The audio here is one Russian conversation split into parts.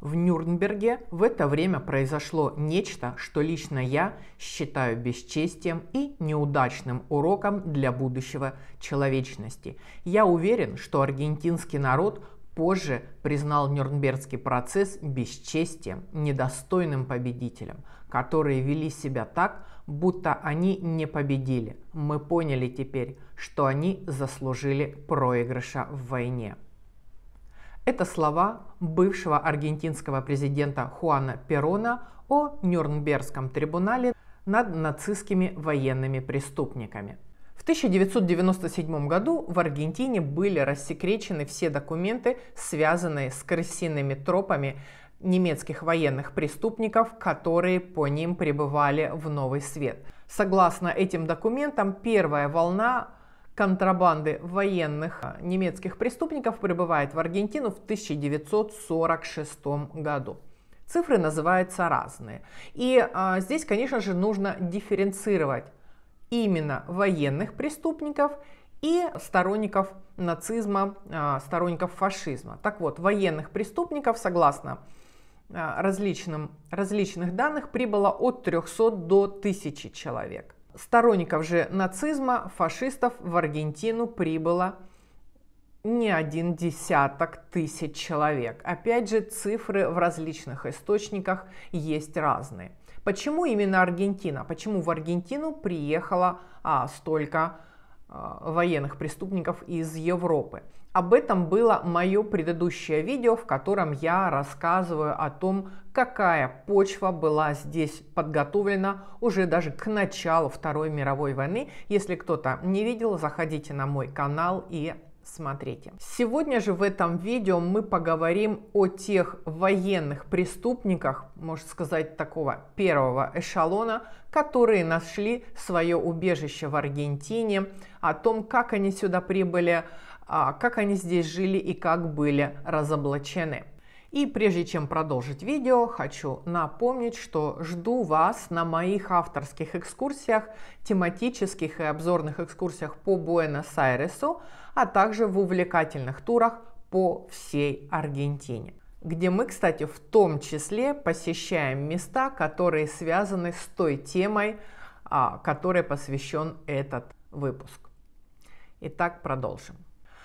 В Нюрнберге в это время произошло нечто, что лично я считаю бесчестием и неудачным уроком для будущего человечности. Я уверен, что аргентинский народ позже признал Нюрнбергский процесс бесчестием, недостойным победителям, которые вели себя так, будто они не победили. Мы поняли теперь, что они заслужили проигрыша в войне. Это слова бывшего аргентинского президента Хуана Перона о Нюрнбергском трибунале над нацистскими военными преступниками. В 1997 году в Аргентине были рассекречены все документы, связанные с крысиными тропами немецких военных преступников, которые по ним пребывали в Новый Свет. Согласно этим документам, первая волна контрабанды военных э, немецких преступников прибывает в Аргентину в 1946 году. Цифры называются разные. И а, здесь, конечно же, нужно дифференцировать именно военных преступников и сторонников нацизма, а, сторонников фашизма. Так вот, военных преступников, согласно а, различным, различных данных, прибыло от 300 до 1000 человек. Сторонников же нацизма, фашистов в Аргентину прибыло не один десяток тысяч человек. Опять же, цифры в различных источниках есть разные. Почему именно Аргентина? Почему в Аргентину приехало а, столько а, военных преступников из Европы? Об этом было мое предыдущее видео, в котором я рассказываю о том, какая почва была здесь подготовлена уже даже к началу Второй мировой войны. Если кто-то не видел, заходите на мой канал и смотрите. Сегодня же в этом видео мы поговорим о тех военных преступниках, можно сказать, такого первого эшелона, которые нашли свое убежище в Аргентине, о том, как они сюда прибыли, а, как они здесь жили и как были разоблачены. И прежде чем продолжить видео, хочу напомнить, что жду вас на моих авторских экскурсиях, тематических и обзорных экскурсиях по Буэнос-Айресу, а также в увлекательных турах по всей Аргентине где мы, кстати, в том числе посещаем места, которые связаны с той темой, а, которой посвящен этот выпуск. Итак, продолжим.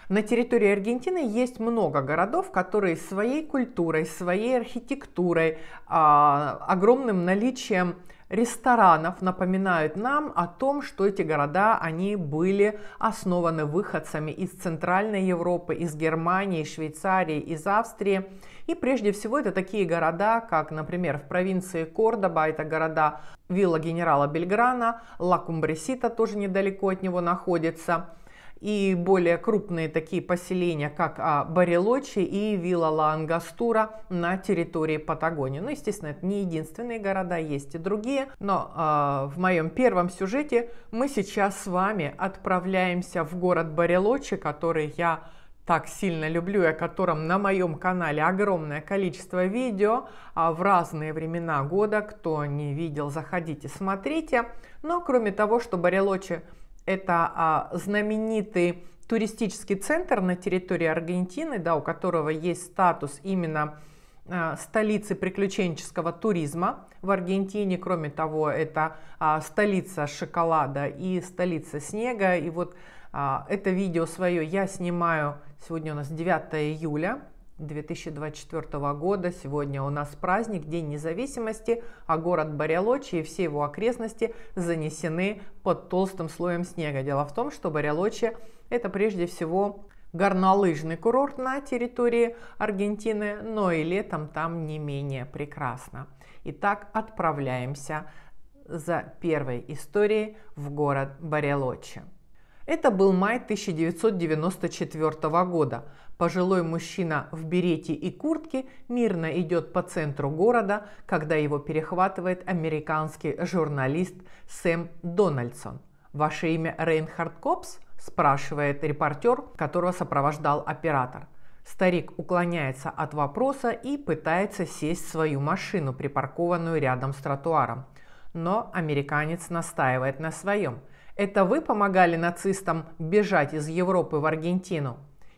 На территории Аргентины есть много городов, которые своей культурой, своей архитектурой, а, огромным наличием ресторанов напоминают нам о том, что эти города, они были основаны выходцами из Центральной Европы, из Германии, Швейцарии, из Австрии. И прежде всего это такие города, как, например, в провинции Кордоба, это города Вилла Генерала Бельграна, Ла Кумбресита тоже недалеко от него находится – и более крупные такие поселения, как а, Барелочи и Вилла Ла Ангастура на территории Патагонии. Ну, естественно, это не единственные города, есть и другие, но э, в моем первом сюжете мы сейчас с вами отправляемся в город Барелочи, который я так сильно люблю и о котором на моем канале огромное количество видео а в разные времена года. Кто не видел, заходите, смотрите. Но кроме того, что Барелочи это а, знаменитый туристический центр на территории Аргентины, да, у которого есть статус именно а, столицы приключенческого туризма в Аргентине. Кроме того, это а, столица шоколада и столица снега. И вот а, это видео свое я снимаю, сегодня у нас 9 июля, 2024 года. Сегодня у нас праздник, День независимости, а город Барелочи и все его окрестности занесены под толстым слоем снега. Дело в том, что Барелочи это прежде всего горнолыжный курорт на территории Аргентины, но и летом там не менее прекрасно. Итак, отправляемся за первой историей в город Барелочи. Это был май 1994 года. Пожилой мужчина в берете и куртке мирно идет по центру города, когда его перехватывает американский журналист Сэм Дональдсон. «Ваше имя Рейнхард Копс?» – спрашивает репортер, которого сопровождал оператор. Старик уклоняется от вопроса и пытается сесть в свою машину, припаркованную рядом с тротуаром. Но американец настаивает на своем. «Это вы помогали нацистам бежать из Европы в Аргентину?»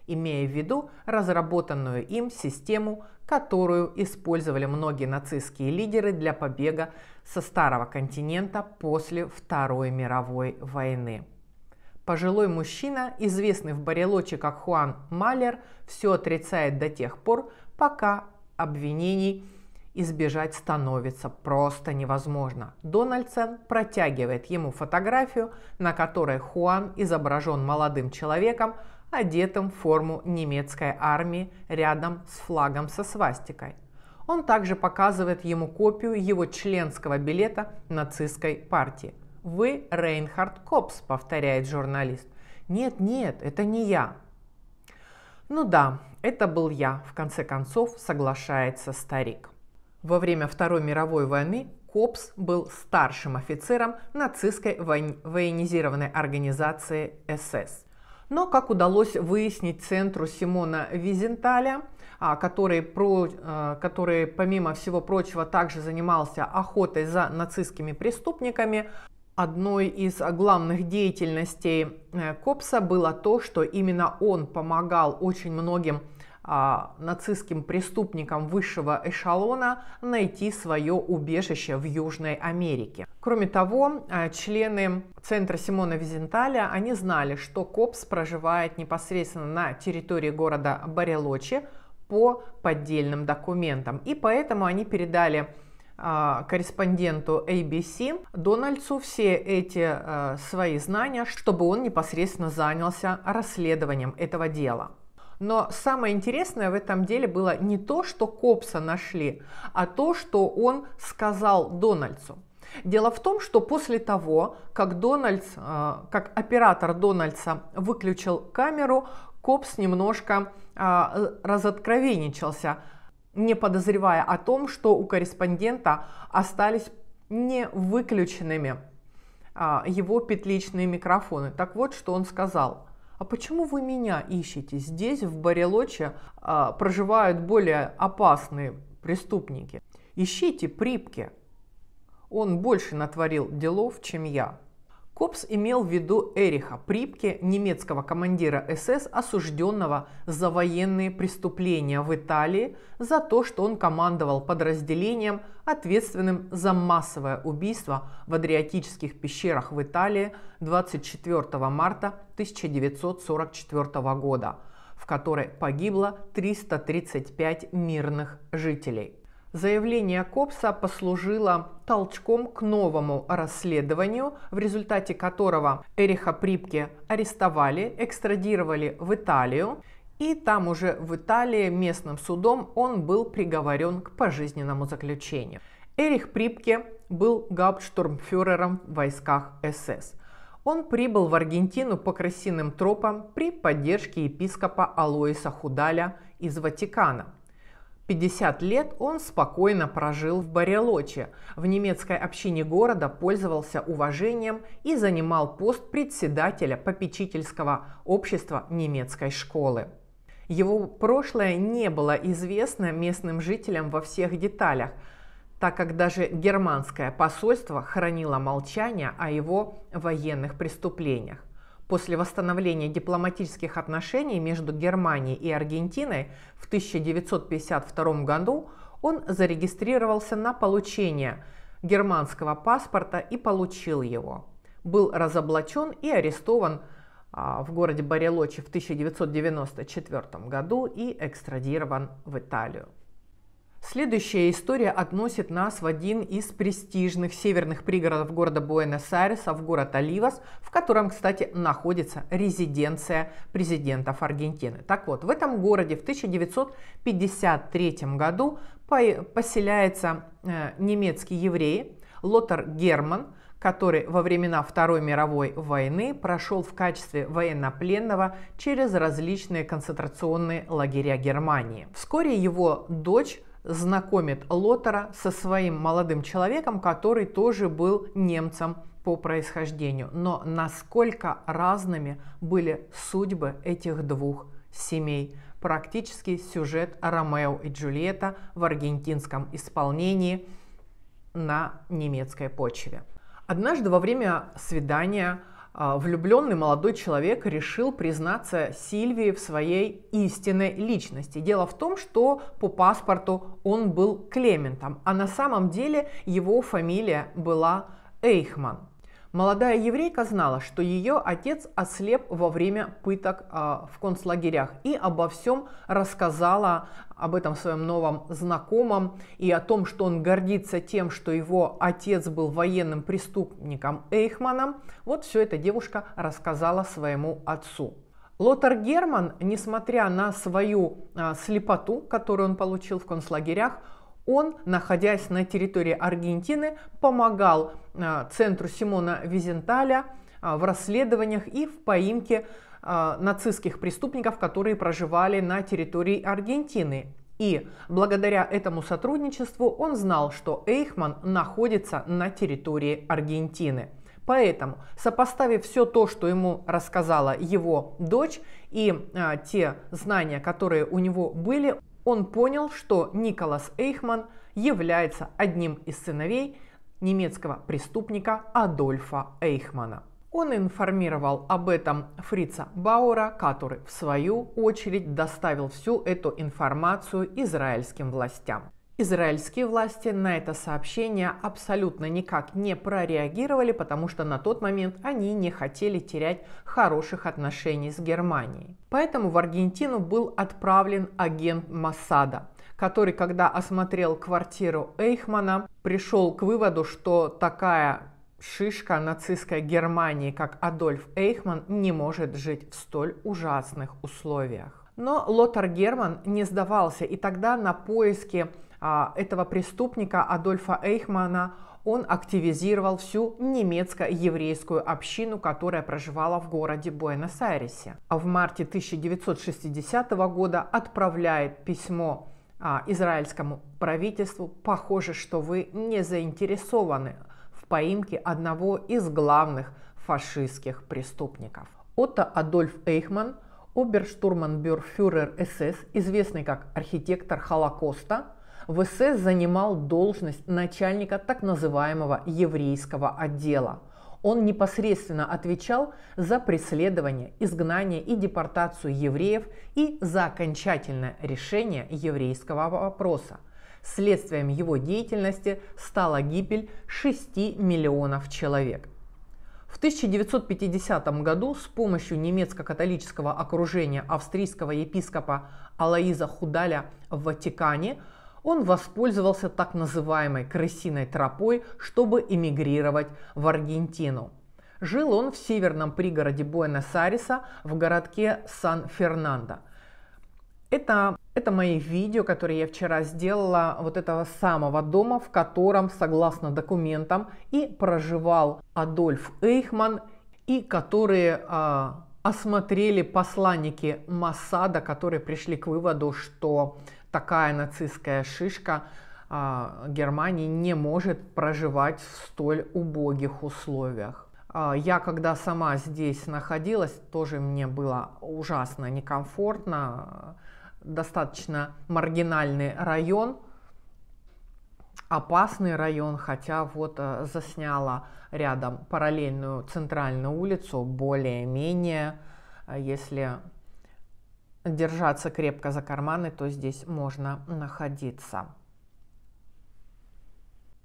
имея в виду разработанную им систему, которую использовали многие нацистские лидеры для побега со Старого континента после Второй мировой войны. Пожилой мужчина, известный в Барелоче как Хуан Малер, все отрицает до тех пор, пока обвинений избежать становится просто невозможно. Дональдсен протягивает ему фотографию, на которой Хуан изображен молодым человеком, одетым в форму немецкой армии рядом с флагом со свастикой. Он также показывает ему копию его членского билета нацистской партии. «Вы Рейнхард Копс», — повторяет журналист. «Нет, нет, это не я». «Ну да, это был я», — в конце концов соглашается старик. Во время Второй мировой войны Копс был старшим офицером нацистской военизированной организации СС. Но, как удалось выяснить центру Симона Визенталя, а, который, про, а, который, помимо всего прочего, также занимался охотой за нацистскими преступниками, одной из главных деятельностей э, Копса было то, что именно он помогал очень многим а, нацистским преступникам высшего эшелона найти свое убежище в Южной Америке. Кроме того, а, члены центра Симона Визенталя, они знали, что Копс проживает непосредственно на территории города Барелочи по поддельным документам. И поэтому они передали а, корреспонденту ABC Дональдсу все эти а, свои знания, чтобы он непосредственно занялся расследованием этого дела. Но самое интересное в этом деле было не то, что Копса нашли, а то, что он сказал Дональдсу. Дело в том, что после того, как Дональдс, э, как оператор Дональдса выключил камеру, Копс немножко э, разоткровенничался, не подозревая о том, что у корреспондента остались не выключенными э, его петличные микрофоны. Так вот, что он сказал а почему вы меня ищете? Здесь, в Барелоче, а, проживают более опасные преступники. Ищите Припки. Он больше натворил делов, чем я. Копс имел в виду Эриха Припке, немецкого командира СС, осужденного за военные преступления в Италии, за то, что он командовал подразделением, ответственным за массовое убийство в Адриатических пещерах в Италии 24 марта 1944 года, в которой погибло 335 мирных жителей. Заявление Копса послужило толчком к новому расследованию, в результате которого Эриха Припке арестовали, экстрадировали в Италию, и там уже в Италии местным судом он был приговорен к пожизненному заключению. Эрих Припке был гауптштурмфюрером в войсках СС. Он прибыл в Аргентину по крысиным тропам при поддержке епископа Алоиса Худаля из Ватикана – 50 лет он спокойно прожил в Барелоче, в немецкой общине города пользовался уважением и занимал пост председателя попечительского общества немецкой школы. Его прошлое не было известно местным жителям во всех деталях, так как даже германское посольство хранило молчание о его военных преступлениях после восстановления дипломатических отношений между Германией и Аргентиной в 1952 году он зарегистрировался на получение германского паспорта и получил его. Был разоблачен и арестован а, в городе Барелочи в 1994 году и экстрадирован в Италию. Следующая история относит нас в один из престижных северных пригородов города Буэнос-Айреса, в город Оливас, в котором, кстати, находится резиденция президентов Аргентины. Так вот, в этом городе в 1953 году поселяется э, немецкий еврей Лотер Герман, который во времена Второй мировой войны прошел в качестве военнопленного через различные концентрационные лагеря Германии. Вскоре его дочь знакомит Лотера со своим молодым человеком, который тоже был немцем по происхождению. Но насколько разными были судьбы этих двух семей. Практически сюжет Ромео и Джульетта в аргентинском исполнении на немецкой почве. Однажды во время свидания а, влюбленный молодой человек решил признаться Сильвии в своей истинной личности. Дело в том, что по паспорту он был Клементом, а на самом деле его фамилия была Эйхман. Молодая еврейка знала, что ее отец ослеп во время пыток а, в концлагерях и обо всем рассказала об этом своем новом знакомом и о том, что он гордится тем, что его отец был военным преступником Эйхманом. Вот все это девушка рассказала своему отцу. Лотар Герман, несмотря на свою а, слепоту, которую он получил в концлагерях, он, находясь на территории Аргентины, помогал а, центру Симона Визенталя а, в расследованиях и в поимке а, нацистских преступников, которые проживали на территории Аргентины. И благодаря этому сотрудничеству он знал, что Эйхман находится на территории Аргентины. Поэтому, сопоставив все то, что ему рассказала его дочь и а, те знания, которые у него были, он понял, что Николас Эйхман является одним из сыновей немецкого преступника Адольфа Эйхмана. Он информировал об этом Фрица Баура, который в свою очередь доставил всю эту информацию израильским властям. Израильские власти на это сообщение абсолютно никак не прореагировали, потому что на тот момент они не хотели терять хороших отношений с Германией. Поэтому в Аргентину был отправлен агент Масада, который, когда осмотрел квартиру Эйхмана, пришел к выводу, что такая шишка нацистской Германии, как Адольф Эйхман, не может жить в столь ужасных условиях. Но Лотар Герман не сдавался, и тогда на поиски а, этого преступника Адольфа Эйхмана он активизировал всю немецко-еврейскую общину, которая проживала в городе Буэнос-Айресе. А в марте 1960 года отправляет письмо а, израильскому правительству, похоже, что вы не заинтересованы в поимке одного из главных фашистских преступников. Отто Адольф Эйхман, оберштурманбюрфюрер СС, известный как архитектор Холокоста, в СС занимал должность начальника так называемого еврейского отдела. Он непосредственно отвечал за преследование, изгнание и депортацию евреев и за окончательное решение еврейского вопроса. Следствием его деятельности стала гибель 6 миллионов человек. В 1950 году с помощью немецко-католического окружения австрийского епископа Алаиза Худаля в Ватикане – он воспользовался так называемой крысиной тропой, чтобы эмигрировать в Аргентину. Жил он в северном пригороде Буэнос-Айреса в городке Сан-Фернандо. Это, это мои видео, которые я вчера сделала вот этого самого дома, в котором, согласно документам, и проживал Адольф Эйхман, и которые э, осмотрели посланники Масада, которые пришли к выводу, что такая нацистская шишка а, Германии не может проживать в столь убогих условиях. А, я когда сама здесь находилась, тоже мне было ужасно некомфортно, достаточно маргинальный район, опасный район, хотя вот э, засняла рядом параллельную центральную улицу, более-менее, э, если держаться крепко за карманы, то здесь можно находиться.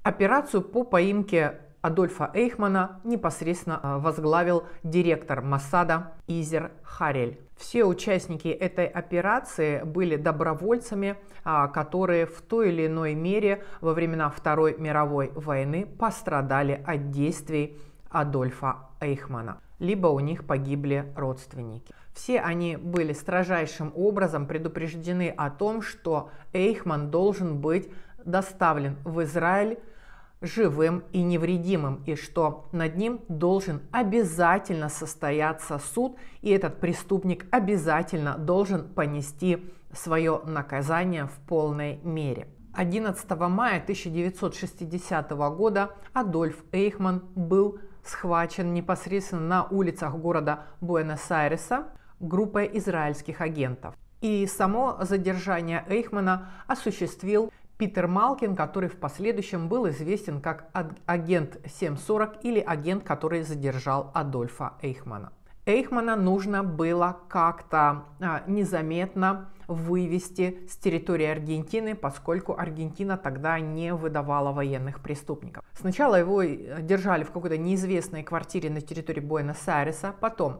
Операцию по поимке Адольфа Эйхмана непосредственно э, возглавил директор Массада Изер Харель. Все участники этой операции были добровольцами, а, которые в той или иной мере во времена Второй мировой войны пострадали от действий Адольфа Эйхмана либо у них погибли родственники. Все они были строжайшим образом предупреждены о том, что Эйхман должен быть доставлен в Израиль живым и невредимым, и что над ним должен обязательно состояться суд, и этот преступник обязательно должен понести свое наказание в полной мере. 11 мая 1960 года Адольф Эйхман был схвачен непосредственно на улицах города Буэнос-Айреса группой израильских агентов. И само задержание Эйхмана осуществил Питер Малкин, который в последующем был известен как агент 740 или агент, который задержал Адольфа Эйхмана. Эйхмана нужно было как-то а, незаметно вывести с территории Аргентины, поскольку Аргентина тогда не выдавала военных преступников. Сначала его э, держали в какой-то неизвестной квартире на территории Буэнос-Айреса, потом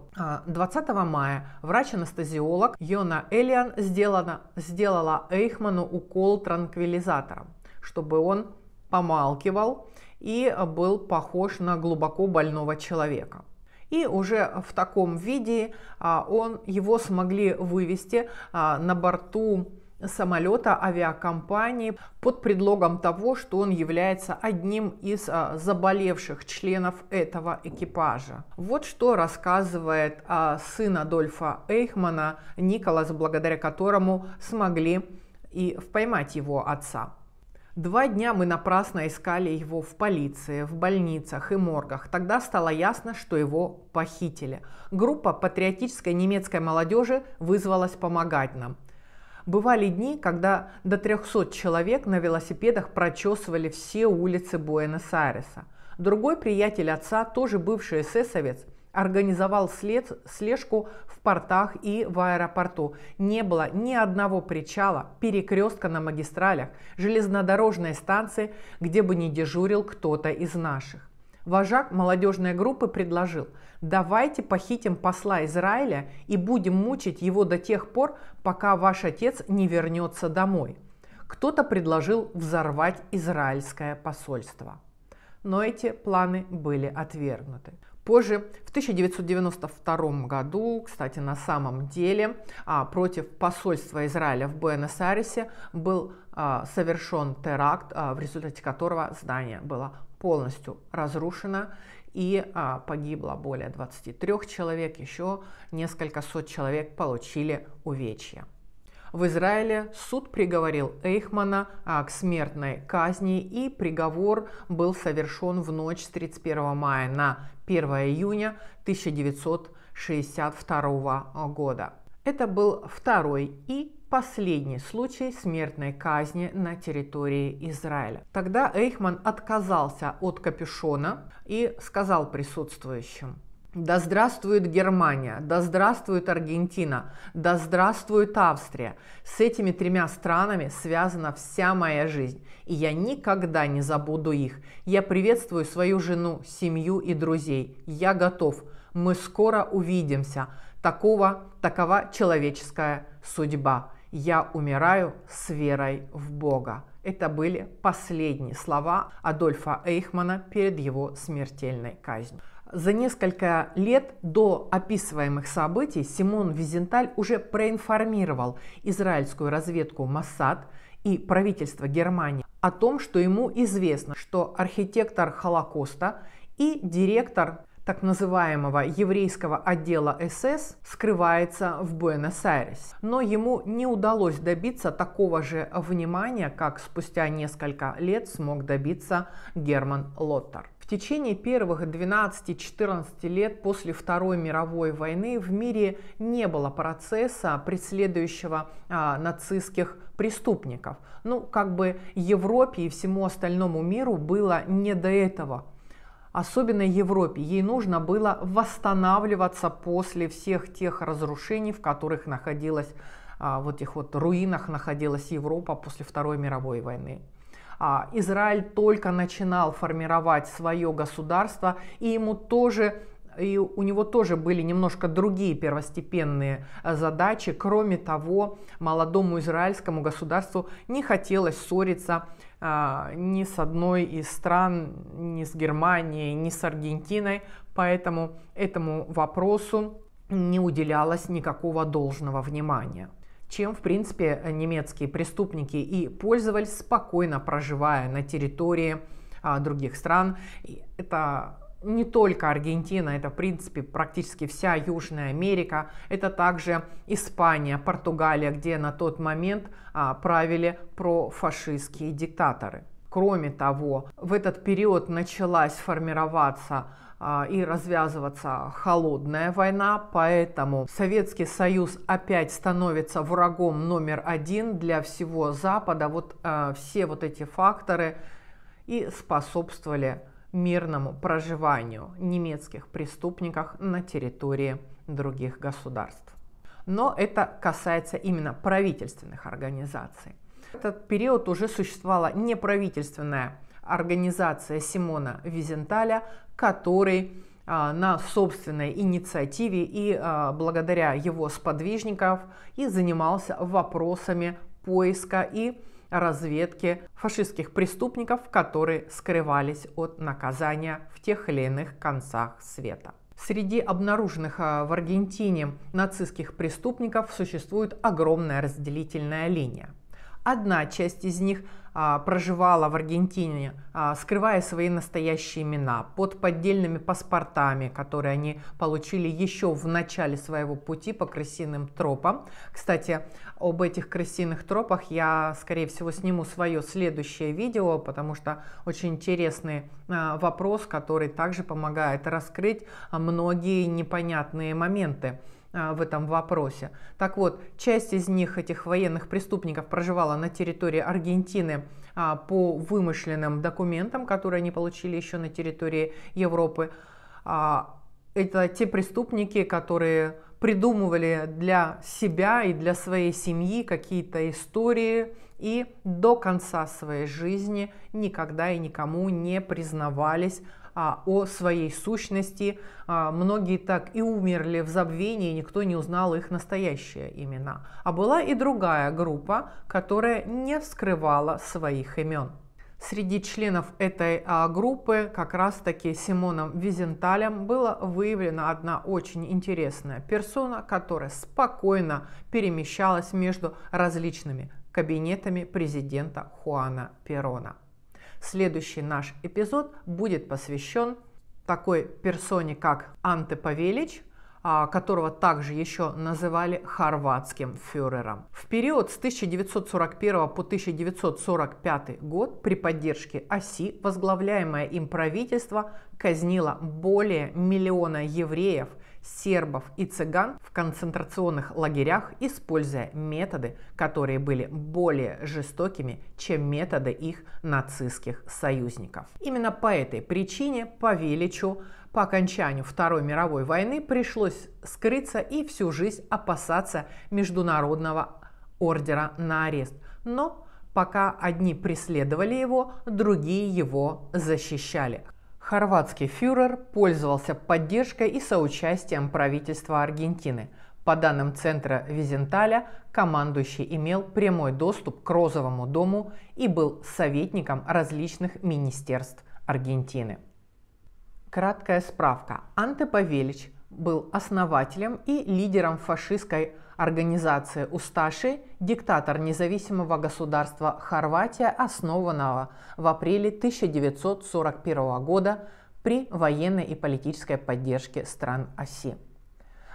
20 а, мая врач-анестезиолог Йона Элиан сделана, сделала Эйхману укол транквилизатором, чтобы он помалкивал и э, был похож на глубоко больного человека. И уже в таком виде а, он, его смогли вывести а, на борту самолета авиакомпании под предлогом того, что он является одним из а, заболевших членов этого экипажа. Вот что рассказывает сын Адольфа Эйхмана Николас, благодаря которому смогли и поймать его отца. Два дня мы напрасно искали его в полиции, в больницах и моргах. Тогда стало ясно, что его похитили. Группа патриотической немецкой молодежи вызвалась помогать нам. Бывали дни, когда до 300 человек на велосипедах прочесывали все улицы Буэнос-Айреса. Другой приятель отца, тоже бывший эсэсовец – организовал след, слежку в портах и в аэропорту. Не было ни одного причала, перекрестка на магистралях, железнодорожной станции, где бы не дежурил кто-то из наших. Вожак молодежной группы предложил, давайте похитим посла Израиля и будем мучить его до тех пор, пока ваш отец не вернется домой. Кто-то предложил взорвать израильское посольство. Но эти планы были отвергнуты. Позже, в 1992 году, кстати, на самом деле, а, против посольства Израиля в Буэнос-Айресе был а, совершен теракт, а, в результате которого здание было полностью разрушено и погибло более 23 человек, еще несколько сот человек получили увечья. В Израиле суд приговорил Эйхмана а, к смертной казни и приговор был совершен в ночь с 31 мая на 1 июня 1962 года. Это был второй и последний случай смертной казни на территории Израиля. Тогда Эйхман отказался от капюшона и сказал присутствующим – да здравствует Германия, да здравствует Аргентина, да здравствует Австрия. С этими тремя странами связана вся моя жизнь, и я никогда не забуду их. Я приветствую свою жену, семью и друзей. Я готов. Мы скоро увидимся. Такого, такова человеческая судьба. Я умираю с верой в Бога. Это были последние слова Адольфа Эйхмана перед его смертельной казнью. За несколько лет до описываемых событий Симон Визенталь уже проинформировал израильскую разведку Моссад и правительство Германии о том, что ему известно, что архитектор Холокоста и директор так называемого еврейского отдела СС скрывается в буэнос айрес Но ему не удалось добиться такого же внимания, как спустя несколько лет смог добиться Герман Лоттер. В течение первых 12-14 лет после Второй мировой войны в мире не было процесса, преследующего а, нацистских преступников. Ну, как бы Европе и всему остальному миру было не до этого. Особенно Европе. Ей нужно было восстанавливаться после всех тех разрушений, в которых находилась, а, в этих вот руинах находилась Европа после Второй мировой войны. А, Израиль только начинал формировать свое государство, и ему тоже и у него тоже были немножко другие первостепенные э, задачи. Кроме того, молодому израильскому государству не хотелось ссориться э, ни с одной из стран, ни с Германией, ни с Аргентиной, поэтому этому вопросу не уделялось никакого должного внимания чем, в принципе, немецкие преступники и пользовались, спокойно проживая на территории а, других стран. И это не только Аргентина, это, в принципе, практически вся Южная Америка, это также Испания, Португалия, где на тот момент а, правили профашистские диктаторы. Кроме того, в этот период началась формироваться а, и развязываться холодная война, поэтому Советский Союз опять становится врагом номер один для всего Запада. Вот э, все вот эти факторы и способствовали мирному проживанию немецких преступников на территории других государств. Но это касается именно правительственных организаций. В этот период уже существовала неправительственная организация Симона Визенталя, который а, на собственной инициативе и а, благодаря его сподвижников и занимался вопросами поиска и разведки фашистских преступников, которые скрывались от наказания в тех или иных концах света. Среди обнаруженных а, в Аргентине нацистских преступников существует огромная разделительная линия. Одна часть из них а, проживала в Аргентине, а, скрывая свои настоящие имена, под поддельными паспортами, которые они получили еще в начале своего пути по крысиным тропам. Кстати, об этих крысиных тропах я, скорее всего, сниму свое следующее видео, потому что очень интересный а, вопрос, который также помогает раскрыть многие непонятные моменты. А, в этом вопросе. Так вот, часть из них, этих военных преступников, проживала на территории Аргентины а, по вымышленным документам, которые они получили еще на территории Европы. А, это те преступники, которые придумывали для себя и для своей семьи какие-то истории и до конца своей жизни никогда и никому не признавались а, о своей сущности. А, многие так и умерли в забвении, никто не узнал их настоящие имена. А была и другая группа, которая не вскрывала своих имен. Среди членов этой а, группы как раз-таки Симоном Визенталем была выявлена одна очень интересная персона, которая спокойно перемещалась между различными кабинетами президента Хуана Перона. Следующий наш эпизод будет посвящен такой персоне, как Анте Павелич, а, которого также еще называли хорватским фюрером. В период с 1941 по 1945 год при поддержке оси возглавляемое им правительство казнило более миллиона евреев – сербов и цыган в концентрационных лагерях, используя методы, которые были более жестокими, чем методы их нацистских союзников. Именно по этой причине Павеличу по окончанию Второй мировой войны пришлось скрыться и всю жизнь опасаться международного ордера на арест. Но пока одни преследовали его, другие его защищали. Хорватский фюрер пользовался поддержкой и соучастием правительства Аргентины. По данным центра Визенталя, командующий имел прямой доступ к Розовому дому и был советником различных министерств Аргентины. Краткая справка. Анте Павелич был основателем и лидером фашистской Организация Усташи – диктатор независимого государства Хорватия, основанного в апреле 1941 года при военной и политической поддержке стран оси.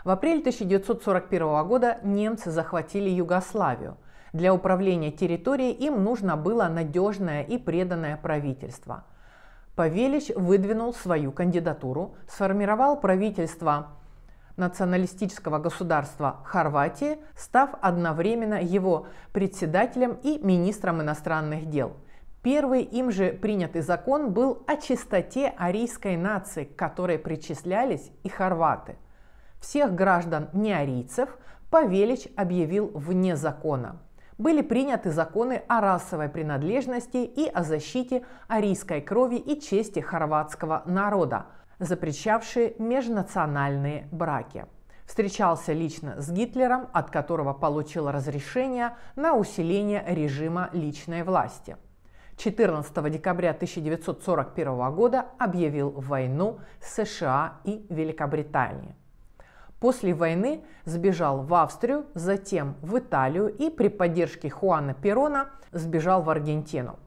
В апреле 1941 года немцы захватили Югославию. Для управления территорией им нужно было надежное и преданное правительство. Павелич выдвинул свою кандидатуру, сформировал правительство националистического государства Хорватии, став одновременно его председателем и министром иностранных дел. Первый им же принятый закон был о чистоте арийской нации, к которой причислялись и хорваты. Всех граждан неарийцев Павелич объявил вне закона – были приняты законы о расовой принадлежности и о защите арийской крови и чести хорватского народа, запрещавшие межнациональные браки. Встречался лично с Гитлером, от которого получил разрешение на усиление режима личной власти. 14 декабря 1941 года объявил войну США и Великобритании. После войны сбежал в Австрию, затем в Италию и при поддержке Хуана Перона сбежал в Аргентину.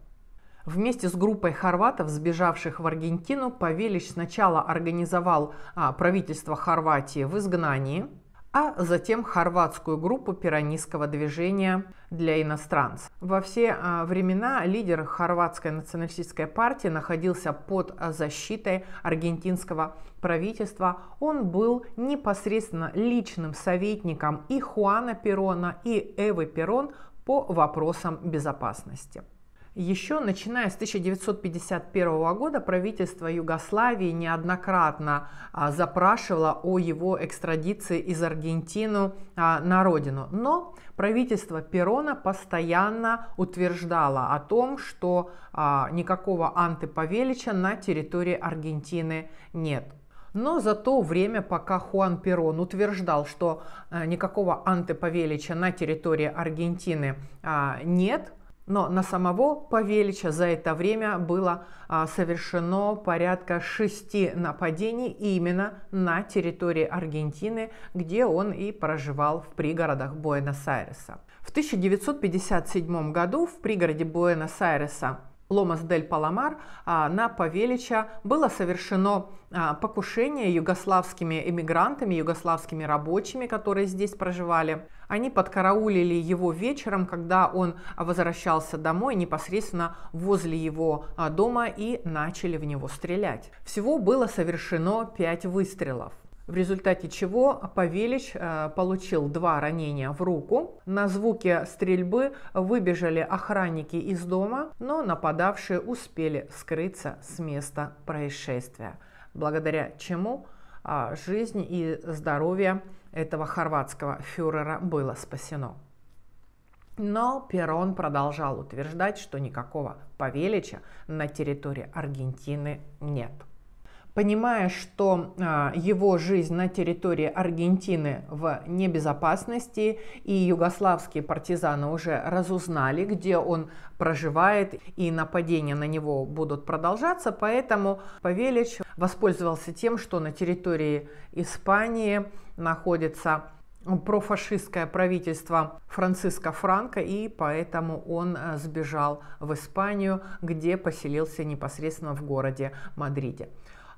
Вместе с группой хорватов, сбежавших в Аргентину, Павелич сначала организовал а, правительство Хорватии в изгнании, а затем хорватскую группу пиранистского движения для иностранцев. Во все а, времена лидер хорватской националистической партии находился под защитой аргентинского правительства. Он был непосредственно личным советником и Хуана Перона, и Эвы Перон по вопросам безопасности. Еще начиная с 1951 года правительство Югославии неоднократно а, запрашивало о его экстрадиции из Аргентины а, на родину. Но правительство Перона постоянно утверждало о том, что а, никакого Анты на территории Аргентины нет. Но за то время, пока Хуан Перон утверждал, что никакого Анты на территории Аргентины нет, но на самого Павелича за это время было а, совершено порядка шести нападений именно на территории Аргентины, где он и проживал в пригородах Буэнос-Айреса. В 1957 году в пригороде Буэнос-Айреса Ломас-дель-Паламар а, на Павелича было совершено а, покушение югославскими эмигрантами, югославскими рабочими, которые здесь проживали. Они подкараулили его вечером, когда он возвращался домой, непосредственно возле его а, дома и начали в него стрелять. Всего было совершено 5 выстрелов в результате чего Павелич э, получил два ранения в руку. На звуке стрельбы выбежали охранники из дома, но нападавшие успели скрыться с места происшествия, благодаря чему а, жизнь и здоровье этого хорватского фюрера было спасено. Но Перрон продолжал утверждать, что никакого Павелича на территории Аргентины нет – понимая, что а, его жизнь на территории Аргентины в небезопасности, и югославские партизаны уже разузнали, где он проживает, и нападения на него будут продолжаться, поэтому Павелич воспользовался тем, что на территории Испании находится профашистское правительство Франциска Франка, и поэтому он а, сбежал в Испанию, где поселился непосредственно в городе Мадриде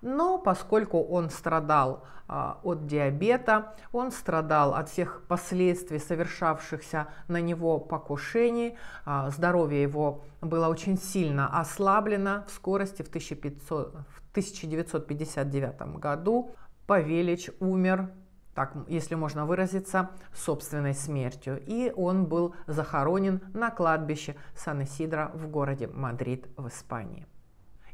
но поскольку он страдал а, от диабета, он страдал от всех последствий совершавшихся на него покушений, а, здоровье его было очень сильно ослаблено в скорости в, 1500, в 1959 году. Павелич умер так, если можно выразиться, собственной смертью. И он был захоронен на кладбище Сан-Исидро в городе Мадрид в Испании.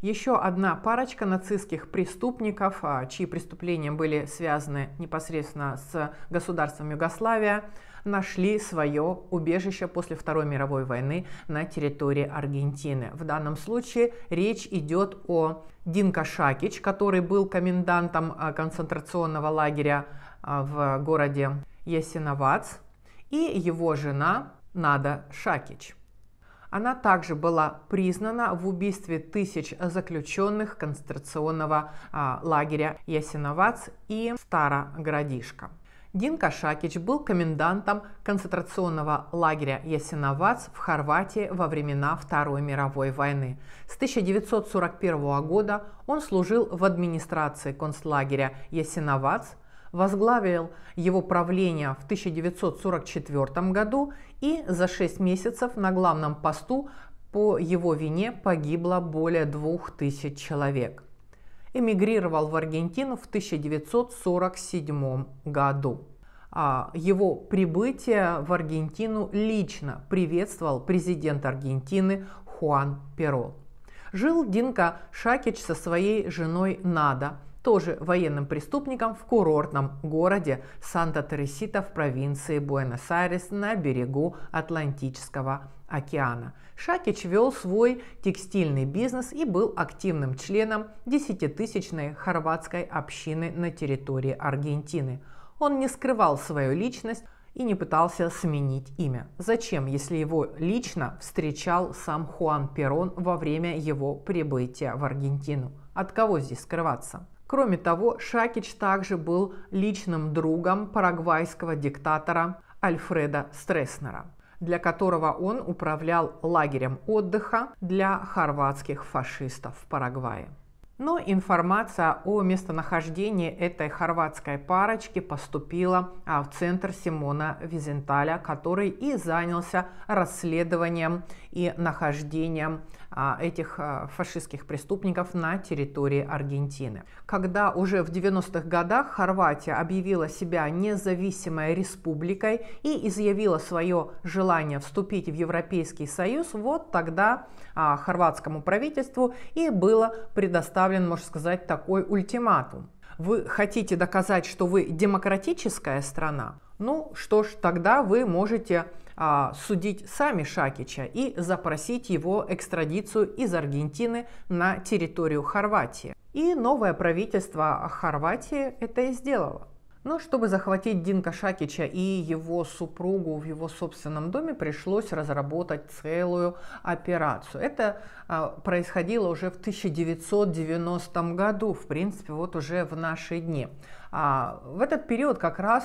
Еще одна парочка нацистских преступников, а, чьи преступления были связаны непосредственно с государством Югославия, нашли свое убежище после Второй мировой войны на территории Аргентины. В данном случае речь идет о Динка Шакич, который был комендантом а, концентрационного лагеря а, в городе Ясиновац, и его жена Нада Шакич. Она также была признана в убийстве тысяч заключенных концентрационного а, лагеря Ясиновац и Староградишка. Динка Шакич был комендантом концентрационного лагеря Ясиновац в Хорватии во времена Второй мировой войны. С 1941 года он служил в администрации концлагеря Ясиновац – возглавил его правление в 1944 году и за 6 месяцев на главном посту по его вине погибло более 2000 человек. Эмигрировал в Аргентину в 1947 году. А его прибытие в Аргентину лично приветствовал президент Аргентины Хуан Перо. Жил Динка Шакич со своей женой Нада – тоже военным преступником в курортном городе Санта-Тересита в провинции Буэнос-Айрес на берегу Атлантического океана. Шакич вел свой текстильный бизнес и был активным членом десятитысячной хорватской общины на территории Аргентины. Он не скрывал свою личность, и не пытался сменить имя. Зачем, если его лично встречал сам Хуан Перон во время его прибытия в Аргентину? От кого здесь скрываться? Кроме того, Шакич также был личным другом парагвайского диктатора Альфреда Стресснера, для которого он управлял лагерем отдыха для хорватских фашистов в Парагвае. Но информация о местонахождении этой хорватской парочки поступила а, в центр Симона Визенталя, который и занялся расследованием и нахождением а, этих а, фашистских преступников на территории Аргентины. Когда уже в 90-х годах Хорватия объявила себя независимой республикой и изъявила свое желание вступить в Европейский Союз, вот тогда а, хорватскому правительству и было предоставлен, можно сказать, такой ультиматум. Вы хотите доказать, что вы демократическая страна? Ну что ж, тогда вы можете а, судить сами Шакича и запросить его экстрадицию из Аргентины на территорию Хорватии. И новое правительство Хорватии это и сделало. Но чтобы захватить Динка Шакича и его супругу в его собственном доме, пришлось разработать целую операцию. Это а, происходило уже в 1990 году, в принципе, вот уже в наши дни. А, в этот период как раз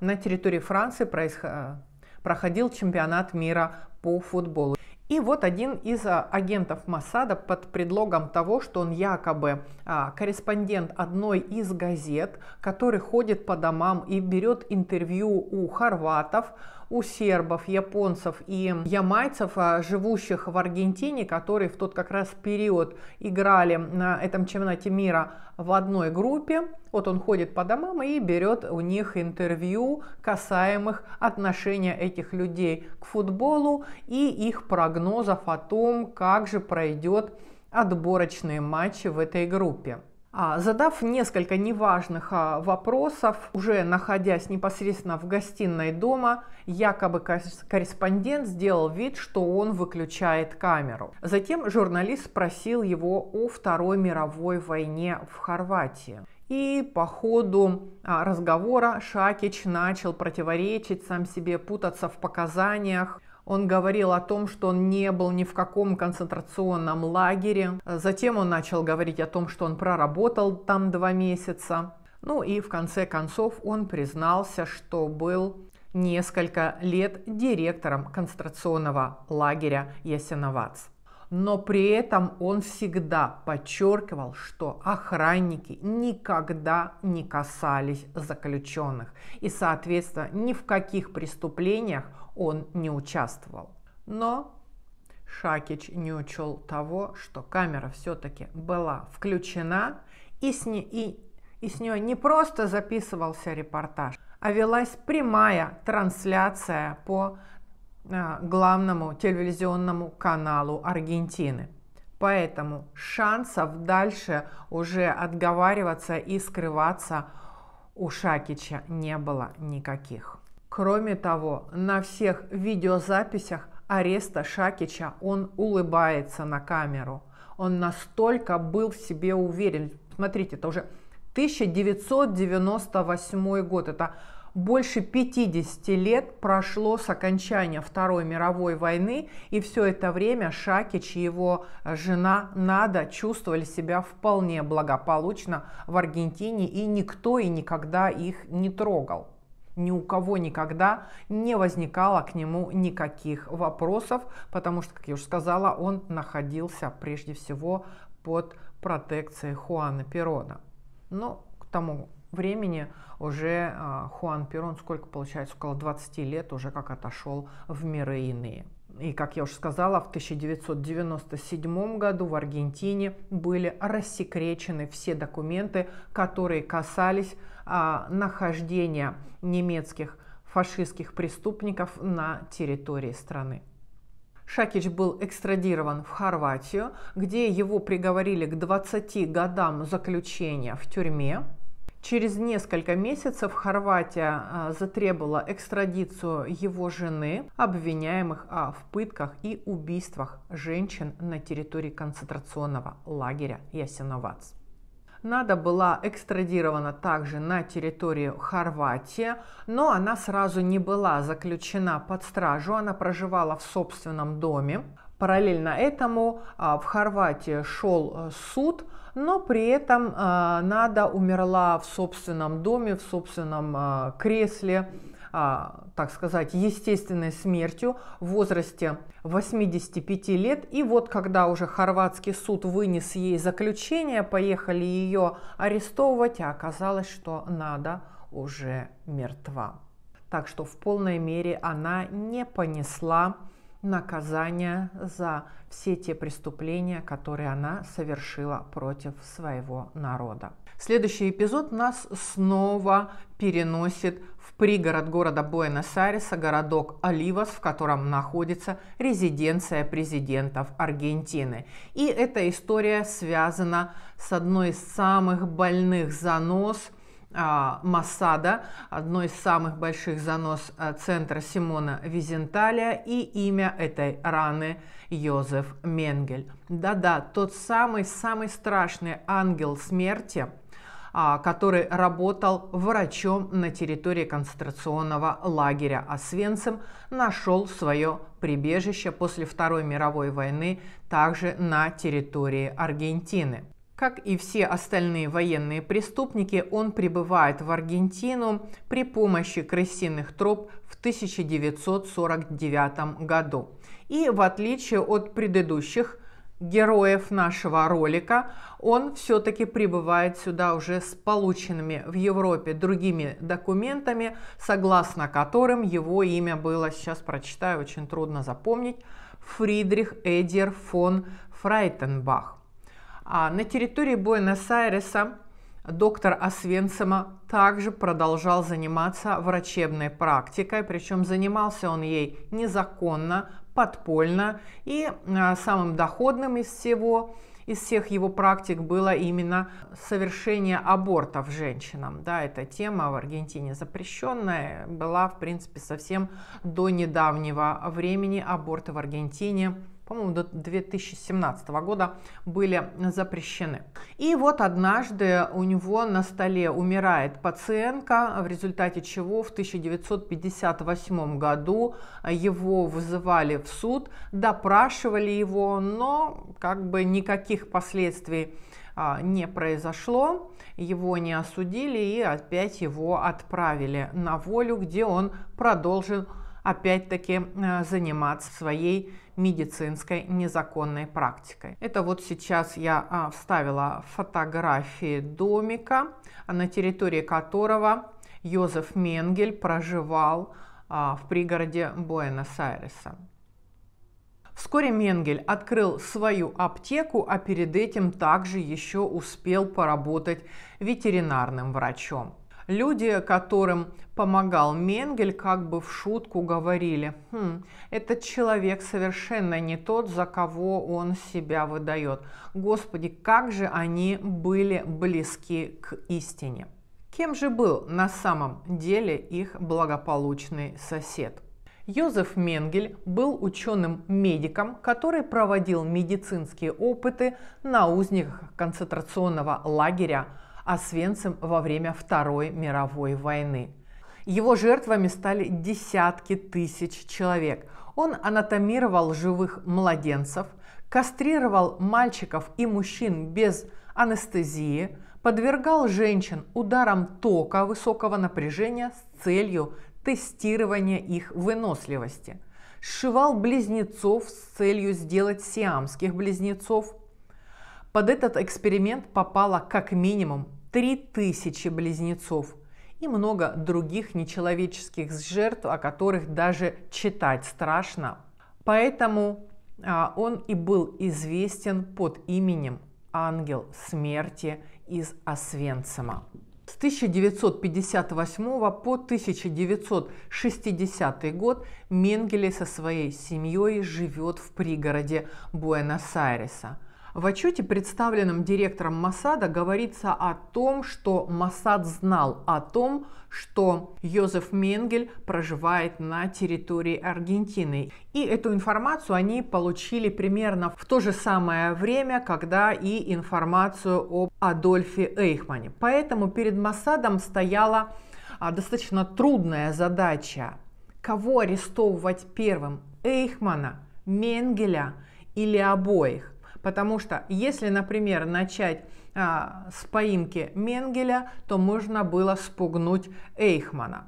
на территории Франции происходило проходил чемпионат мира по футболу. И вот один из а, агентов Масада под предлогом того, что он якобы а, корреспондент одной из газет, который ходит по домам и берет интервью у хорватов, у сербов, японцев и ямайцев, а, живущих в Аргентине, которые в тот как раз период играли на этом чемпионате мира в одной группе. Вот он ходит по домам и берет у них интервью касаемых отношения этих людей к футболу и их прогнозов о том, как же пройдет отборочные матчи в этой группе. А, задав несколько неважных а, вопросов, уже находясь непосредственно в гостиной дома, якобы корреспондент сделал вид, что он выключает камеру. Затем журналист спросил его о Второй мировой войне в Хорватии. И по ходу а, разговора Шакич начал противоречить сам себе, путаться в показаниях. Он говорил о том, что он не был ни в каком концентрационном лагере. Затем он начал говорить о том, что он проработал там два месяца. Ну и в конце концов он признался, что был несколько лет директором концентрационного лагеря Ясеновац. Но при этом он всегда подчеркивал, что охранники никогда не касались заключенных. И, соответственно, ни в каких преступлениях он не участвовал. Но Шакич не учел того, что камера все-таки была включена, и с, не, и, и с нее не просто записывался репортаж, а велась прямая трансляция по э, главному телевизионному каналу Аргентины. Поэтому шансов дальше уже отговариваться и скрываться у Шакича не было никаких. Кроме того, на всех видеозаписях ареста Шакича он улыбается на камеру. Он настолько был в себе уверен. Смотрите, это уже 1998 год. Это больше 50 лет прошло с окончания Второй мировой войны, и все это время Шакич и его жена Нада чувствовали себя вполне благополучно в Аргентине, и никто и никогда их не трогал ни у кого никогда не возникало к нему никаких вопросов, потому что, как я уже сказала, он находился прежде всего под протекцией Хуана Перона. Но к тому времени уже а, Хуан Перон, сколько получается, около 20 лет уже как отошел в миры иные. И, как я уже сказала, в 1997 году в Аргентине были рассекречены все документы, которые касались а, нахождения немецких фашистских преступников на территории страны. Шакич был экстрадирован в Хорватию, где его приговорили к 20 годам заключения в тюрьме. Через несколько месяцев Хорватия а, затребовала экстрадицию его жены, обвиняемых в пытках и убийствах женщин на территории концентрационного лагеря Ясиновац. Нада была экстрадирована также на территорию Хорватии, но она сразу не была заключена под стражу, она проживала в собственном доме. Параллельно этому а, в Хорватии шел э, суд, но при этом э, Нада умерла в собственном доме, в собственном э, кресле, а, так сказать, естественной смертью в возрасте 85 лет. И вот когда уже хорватский суд вынес ей заключение, поехали ее арестовывать, а оказалось, что Нада уже мертва. Так что в полной мере она не понесла наказание за все те преступления, которые она совершила против своего народа. Следующий эпизод нас снова переносит в пригород города Буэнос-Айреса, городок Оливас, в котором находится резиденция президентов Аргентины. И эта история связана с одной из самых больных занос – а, Массада, одно из самых больших занос а, центра Симона Визенталя, и имя этой раны Йозеф Менгель. Да-да, тот самый-самый страшный ангел смерти, а, который работал врачом на территории концентрационного лагеря Освенцим, нашел свое прибежище после Второй мировой войны также на территории Аргентины. Как и все остальные военные преступники, он прибывает в Аргентину при помощи крысиных троп в 1949 году. И в отличие от предыдущих героев нашего ролика, он все-таки прибывает сюда уже с полученными в Европе другими документами, согласно которым его имя было, сейчас прочитаю, очень трудно запомнить, Фридрих Эдер фон Фрайтенбах – а на территории Буэнос-Айреса доктор Освенцима также продолжал заниматься врачебной практикой, причем занимался он ей незаконно, подпольно, и а, самым доходным из всего из всех его практик было именно совершение абортов женщинам. Да, эта тема в Аргентине запрещенная была, в принципе, совсем до недавнего времени. Аборты в Аргентине по-моему, до 2017 года были запрещены. И вот однажды у него на столе умирает пациентка, в результате чего в 1958 году его вызывали в суд, допрашивали его, но как бы никаких последствий а, не произошло, его не осудили и опять его отправили на волю, где он продолжил опять-таки э, заниматься своей медицинской незаконной практикой. Это вот сейчас я а, вставила фотографии домика, на территории которого Йозеф Менгель проживал а, в пригороде Буэнос-Айреса. Вскоре Менгель открыл свою аптеку, а перед этим также еще успел поработать ветеринарным врачом. Люди, которым помогал Менгель, как бы в шутку говорили, хм, этот человек совершенно не тот, за кого он себя выдает. Господи, как же они были близки к истине. Кем же был на самом деле их благополучный сосед? Йозеф Менгель был ученым-медиком, который проводил медицинские опыты на узниках концентрационного лагеря Освенцим во время Второй мировой войны. Его жертвами стали десятки тысяч человек. Он анатомировал живых младенцев, кастрировал мальчиков и мужчин без анестезии, подвергал женщин ударам тока высокого напряжения с целью тестирования их выносливости. Сшивал близнецов с целью сделать сиамских близнецов под этот эксперимент попало как минимум 3000 близнецов и много других нечеловеческих жертв, о которых даже читать страшно. Поэтому а, он и был известен под именем «Ангел смерти» из Освенцима. С 1958 по 1960 год Менгеле со своей семьей живет в пригороде Буэнос-Айреса. В отчете, представленном директором Масада, говорится о том, что Масад знал о том, что Йозеф Менгель проживает на территории Аргентины. И эту информацию они получили примерно в то же самое время, когда и информацию об Адольфе Эйхмане. Поэтому перед Масадом стояла а, достаточно трудная задача. Кого арестовывать первым? Эйхмана, Менгеля или обоих? Потому что если, например, начать а, с поимки Менгеля, то можно было спугнуть Эйхмана.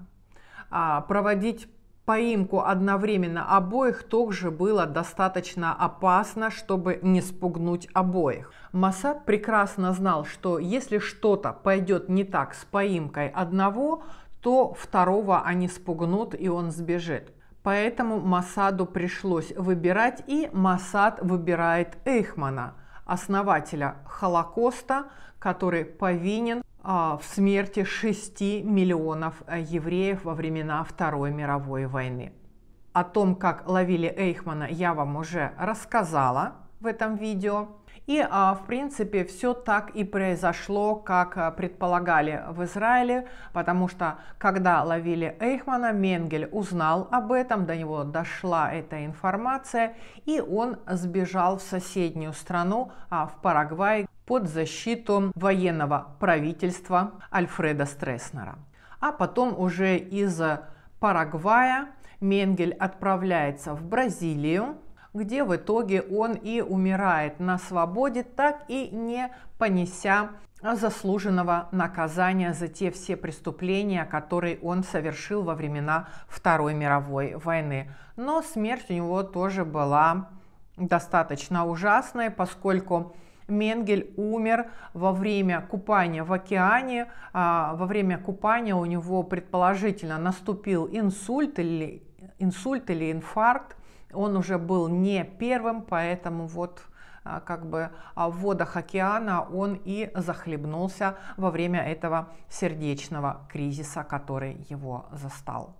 А, проводить поимку одновременно обоих тоже было достаточно опасно, чтобы не спугнуть обоих. Масад прекрасно знал, что если что-то пойдет не так с поимкой одного, то второго они спугнут и он сбежит. Поэтому Масаду пришлось выбирать, и Масад выбирает Эйхмана, основателя Холокоста, который повинен а, в смерти 6 миллионов э, евреев во времена Второй мировой войны. О том, как ловили Эйхмана, я вам уже рассказала в этом видео. И, а, в принципе, все так и произошло, как а, предполагали в Израиле, потому что, когда ловили Эйхмана, Менгель узнал об этом, до него дошла эта информация, и он сбежал в соседнюю страну, а, в Парагвай, под защиту военного правительства Альфреда Стресснера. А потом уже из Парагвая Менгель отправляется в Бразилию, где в итоге он и умирает на свободе, так и не понеся заслуженного наказания за те все преступления, которые он совершил во времена Второй мировой войны. Но смерть у него тоже была достаточно ужасной, поскольку Менгель умер во время купания в океане. А, во время купания у него предположительно наступил инсульт или инсульт или инфаркт, он уже был не первым, поэтому вот а, как бы а, в водах океана он и захлебнулся во время этого сердечного кризиса, который его застал.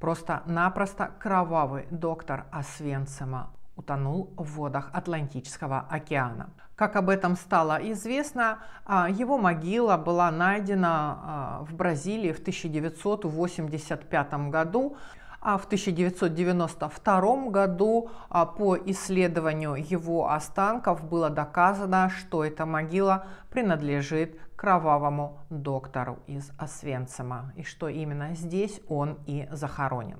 Просто-напросто кровавый доктор Освенцима утонул в водах Атлантического океана. Как об этом стало известно, а, его могила была найдена в Бразилии в 1985 году а в 1992 году а, по исследованию его останков было доказано, что эта могила принадлежит кровавому доктору из Освенцима, и что именно здесь он и захоронен.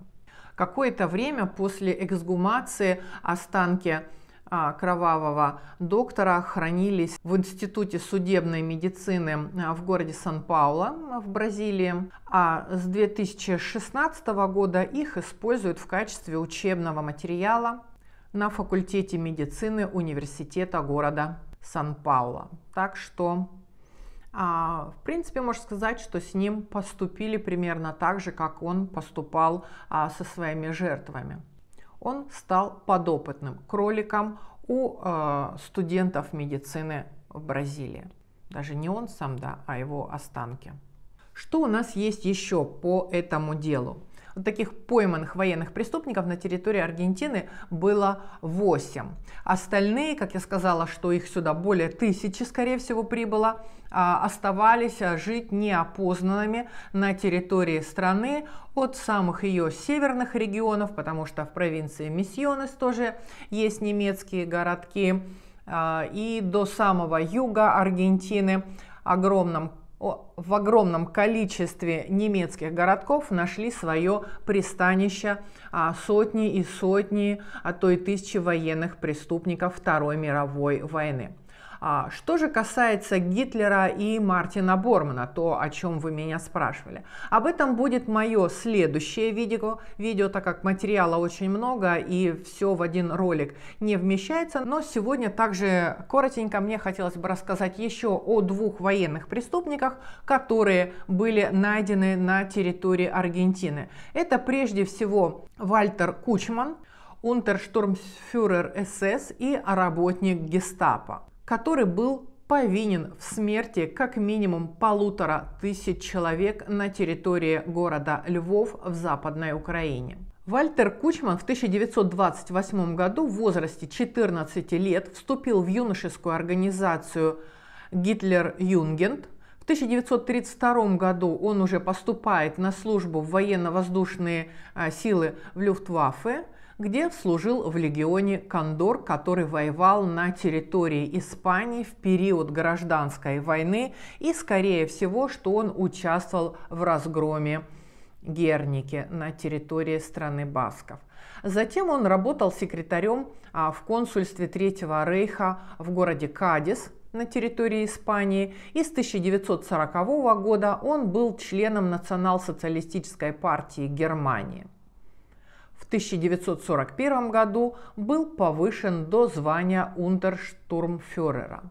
Какое-то время после эксгумации останки а, кровавого доктора хранились в Институте судебной медицины а, в городе Сан-Пауло а, в Бразилии, а с 2016 года их используют в качестве учебного материала на факультете медицины университета города Сан-Пауло. Так что, в принципе, можно сказать, что с ним поступили примерно так же, как он поступал со своими жертвами он стал подопытным кроликом у э, студентов медицины в Бразилии. Даже не он сам, да, а его останки. Что у нас есть еще по этому делу? таких пойманных военных преступников на территории Аргентины было 8. Остальные, как я сказала, что их сюда более тысячи, скорее всего, прибыло, а, оставались а, жить неопознанными на территории страны от самых ее северных регионов, потому что в провинции Миссионес тоже есть немецкие городки, а, и до самого юга Аргентины, огромном в огромном количестве немецких городков нашли свое пристанище а, сотни и сотни, а то и тысячи военных преступников Второй мировой войны. А что же касается Гитлера и Мартина Бормана, то, о чем вы меня спрашивали. Об этом будет мое следующее видео, видео, так как материала очень много и все в один ролик не вмещается. Но сегодня также коротенько мне хотелось бы рассказать еще о двух военных преступниках, которые были найдены на территории Аргентины. Это прежде всего Вальтер Кучман, унтерштурмфюрер СС и работник гестапо который был повинен в смерти как минимум полутора тысяч человек на территории города Львов в Западной Украине. Вальтер Кучман в 1928 году в возрасте 14 лет вступил в юношескую организацию «Гитлер В 1932 году он уже поступает на службу в военно-воздушные а, силы в Люфтваффе где служил в легионе Кондор, который воевал на территории Испании в период гражданской войны и, скорее всего, что он участвовал в разгроме Герники на территории страны Басков. Затем он работал секретарем а, в консульстве Третьего Рейха в городе Кадис, на территории Испании, и с 1940 года он был членом Национал-социалистической партии Германии – в 1941 году был повышен до звания унтерштурмфюрера.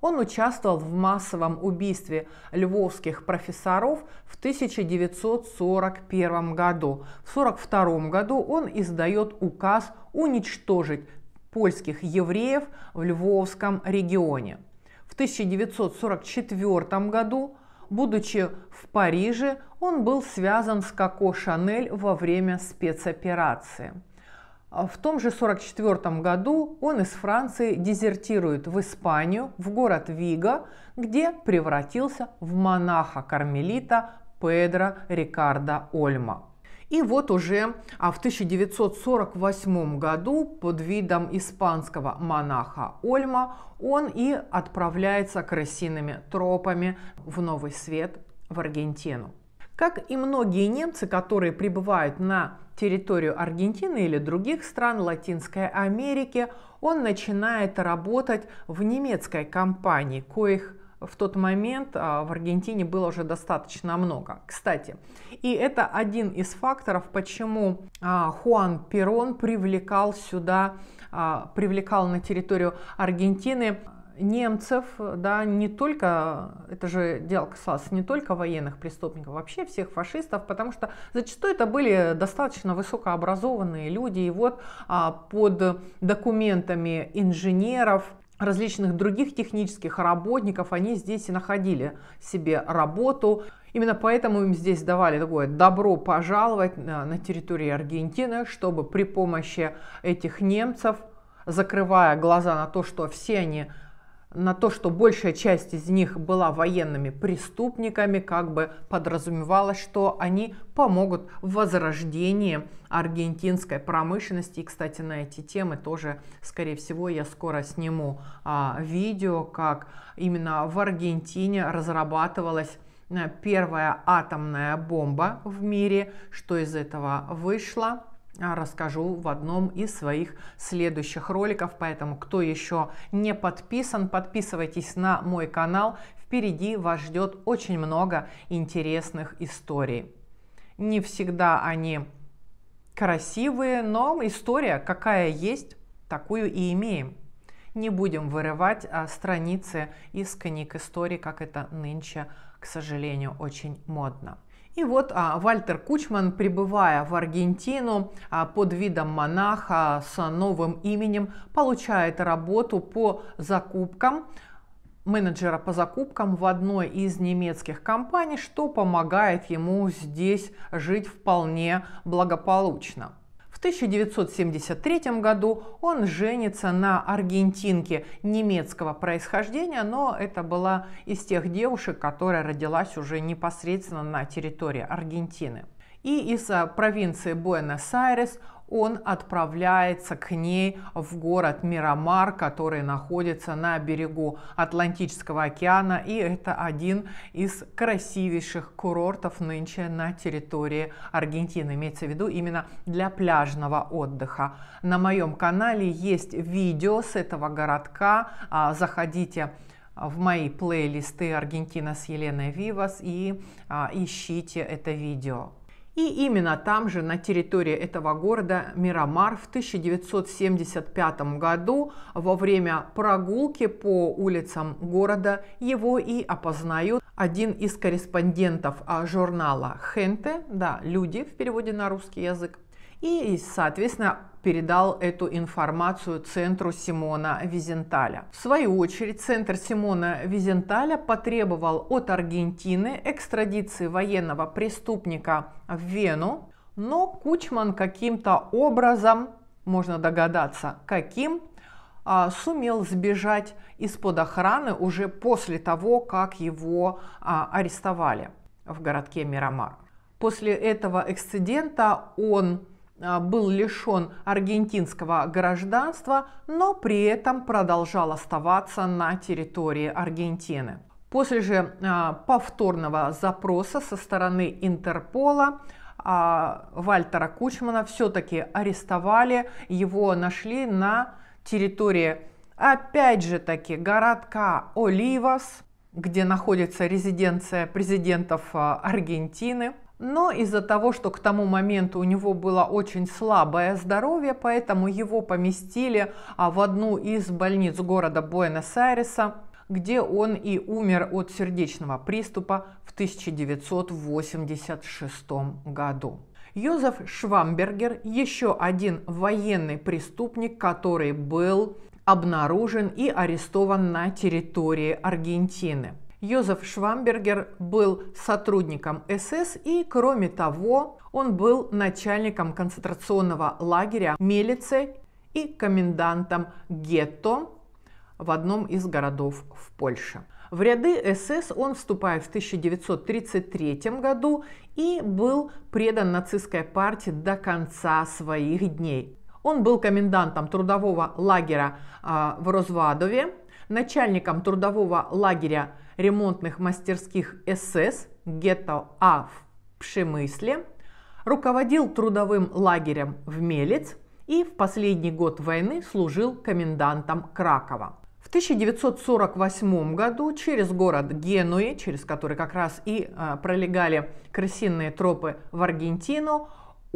Он участвовал в массовом убийстве львовских профессоров в 1941 году. В 1942 году он издает указ уничтожить польских евреев в Львовском регионе. В 1944 году, будучи в Париже, он был связан с Коко Шанель во время спецоперации. В том же 1944 году он из Франции дезертирует в Испанию, в город Вига, где превратился в монаха-кармелита Педро Рикардо Ольма. И вот уже а в 1948 году под видом испанского монаха Ольма он и отправляется крысиными тропами в Новый Свет, в Аргентину. Как и многие немцы, которые прибывают на территорию Аргентины или других стран Латинской Америки, он начинает работать в немецкой компании, коих в тот момент а, в Аргентине было уже достаточно много. Кстати, и это один из факторов, почему а, Хуан Перон привлекал сюда, а, привлекал на территорию Аргентины немцев, да, не только, это же дело касалось не только военных преступников, вообще всех фашистов, потому что зачастую это были достаточно высокообразованные люди, и вот а, под документами инженеров, различных других технических работников, они здесь и находили себе работу. Именно поэтому им здесь давали такое добро пожаловать на, на территории Аргентины, чтобы при помощи этих немцев, закрывая глаза на то, что все они на то, что большая часть из них была военными преступниками, как бы подразумевалось, что они помогут в возрождении аргентинской промышленности. И, кстати, на эти темы тоже, скорее всего, я скоро сниму а, видео, как именно в Аргентине разрабатывалась э, первая атомная бомба в мире, что из этого вышло – а, расскажу в одном из своих следующих роликов. Поэтому, кто еще не подписан, подписывайтесь на мой канал. Впереди вас ждет очень много интересных историй. Не всегда они красивые, но история какая есть, такую и имеем. Не будем вырывать а, страницы из книг истории, как это нынче, к сожалению, очень модно. И вот а, Вальтер Кучман, прибывая в Аргентину а, под видом монаха с новым именем, получает работу по закупкам менеджера по закупкам в одной из немецких компаний, что помогает ему здесь жить вполне благополучно. В 1973 году он женится на аргентинке немецкого происхождения, но это была из тех девушек, которая родилась уже непосредственно на территории Аргентины. И из э, провинции Буэнос-Айрес он отправляется к ней в город Мирамар, который находится на берегу Атлантического океана, и это один из красивейших курортов нынче на территории Аргентины, имеется в виду именно для пляжного отдыха. На моем канале есть видео с этого городка, а, заходите в мои плейлисты «Аргентина с Еленой Вивас» и а, ищите это видео. И именно там же, на территории этого города Мирамар, в 1975 году во время прогулки по улицам города его и опознают один из корреспондентов а, журнала «Хенте», да, «Люди» в переводе на русский язык, и, соответственно, передал эту информацию центру Симона Визенталя. В свою очередь, центр Симона Визенталя потребовал от Аргентины экстрадиции военного преступника в Вену, но Кучман каким-то образом, можно догадаться, каким, а, сумел сбежать из-под охраны уже после того, как его а, арестовали в городке Мирамар. После этого эксцидента он а, был лишен аргентинского гражданства, но при этом продолжал оставаться на территории Аргентины. После же а, повторного запроса со стороны Интерпола а, Вальтера Кучмана все-таки арестовали, его нашли на территории, опять же таки, городка Оливас, где находится резиденция президентов Аргентины – но из-за того, что к тому моменту у него было очень слабое здоровье, поэтому его поместили а, в одну из больниц города Буэнос-Айреса, где он и умер от сердечного приступа в 1986 году. Йозеф Швамбергер – еще один военный преступник, который был обнаружен и арестован на территории Аргентины – Йозеф Швамбергер был сотрудником СС и, кроме того, он был начальником концентрационного лагеря Мелице и комендантом гетто в одном из городов в Польше. В ряды СС он вступает в 1933 году и был предан нацистской партии до конца своих дней. Он был комендантом трудового лагеря а, в Розвадове, начальником трудового лагеря ремонтных мастерских СС гетто А в Пшемысле, руководил трудовым лагерем в Мелец и в последний год войны служил комендантом Кракова. В 1948 году через город Генуи, через который как раз и э, пролегали крысиные тропы в Аргентину,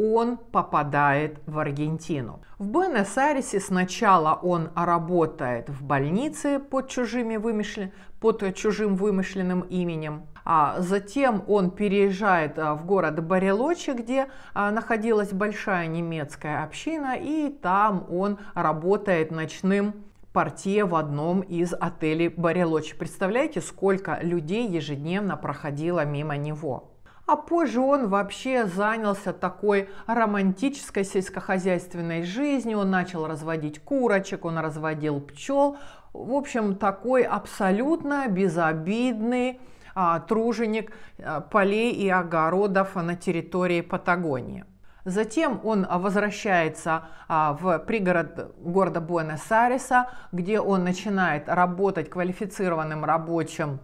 он попадает в Аргентину. В Буэнос-Айресе сначала он работает в больнице под, чужими вымышлен... под чужим вымышленным именем, а затем он переезжает а, в город Барелочи, где а, находилась большая немецкая община, и там он работает ночным портье в одном из отелей Барелочи. Представляете, сколько людей ежедневно проходило мимо него? а позже он вообще занялся такой романтической сельскохозяйственной жизнью, он начал разводить курочек, он разводил пчел, в общем, такой абсолютно безобидный а, труженик а, полей и огородов на территории Патагонии. Затем он возвращается а, в пригород города Буэнос-Айреса, где он начинает работать квалифицированным рабочим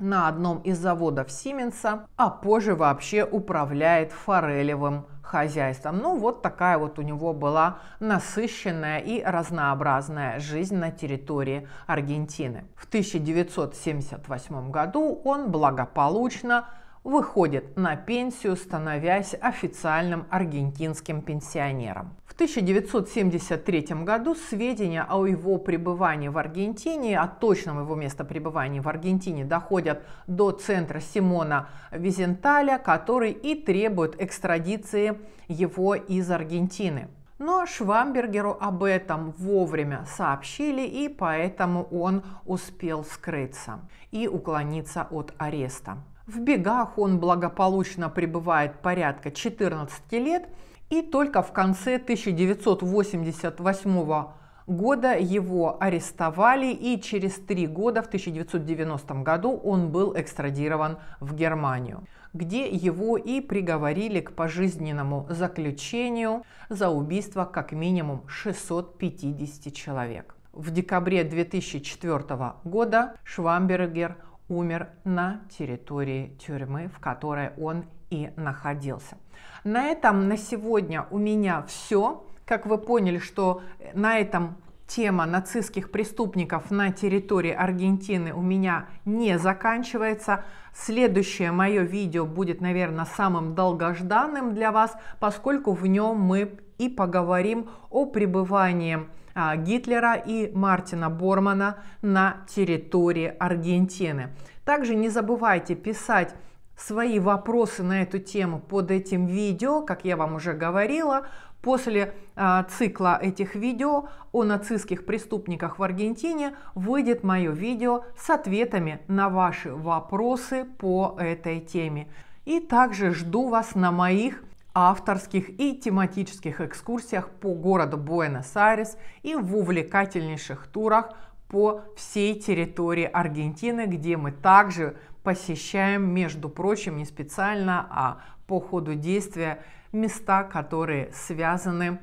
на одном из заводов Сименса, а позже вообще управляет форелевым хозяйством. Ну, вот такая вот у него была насыщенная и разнообразная жизнь на территории Аргентины. В 1978 году он благополучно выходит на пенсию, становясь официальным аргентинским пенсионером. 1973 году сведения о его пребывании в Аргентине, о точном его местопребывании в Аргентине доходят до центра Симона Визенталя, который и требует экстрадиции его из Аргентины. Но ну, а Швамбергеру об этом вовремя сообщили, и поэтому он успел скрыться и уклониться от ареста. В бегах он благополучно пребывает порядка 14 лет – и только в конце 1988 года его арестовали, и через три года, в 1990 году, он был экстрадирован в Германию, где его и приговорили к пожизненному заключению за убийство как минимум 650 человек. В декабре 2004 года Швамбергер умер на территории тюрьмы, в которой он и находился. На этом на сегодня у меня все. Как вы поняли, что на этом тема нацистских преступников на территории Аргентины у меня не заканчивается. Следующее мое видео будет, наверное, самым долгожданным для вас, поскольку в нем мы и поговорим о пребывании а, Гитлера и Мартина Бормана на территории Аргентины. Также не забывайте писать свои вопросы на эту тему под этим видео, как я вам уже говорила, После а, цикла этих видео о нацистских преступниках в Аргентине выйдет мое видео с ответами на ваши вопросы по этой теме. И также жду вас на моих авторских и тематических экскурсиях по городу Буэнос-Айрес и в увлекательнейших турах по всей территории Аргентины, где мы также посещаем, между прочим, не специально, а по ходу действия места, которые связаны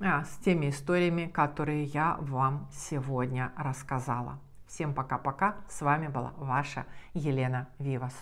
а, с теми историями, которые я вам сегодня рассказала. Всем пока-пока. С вами была ваша Елена Вивас.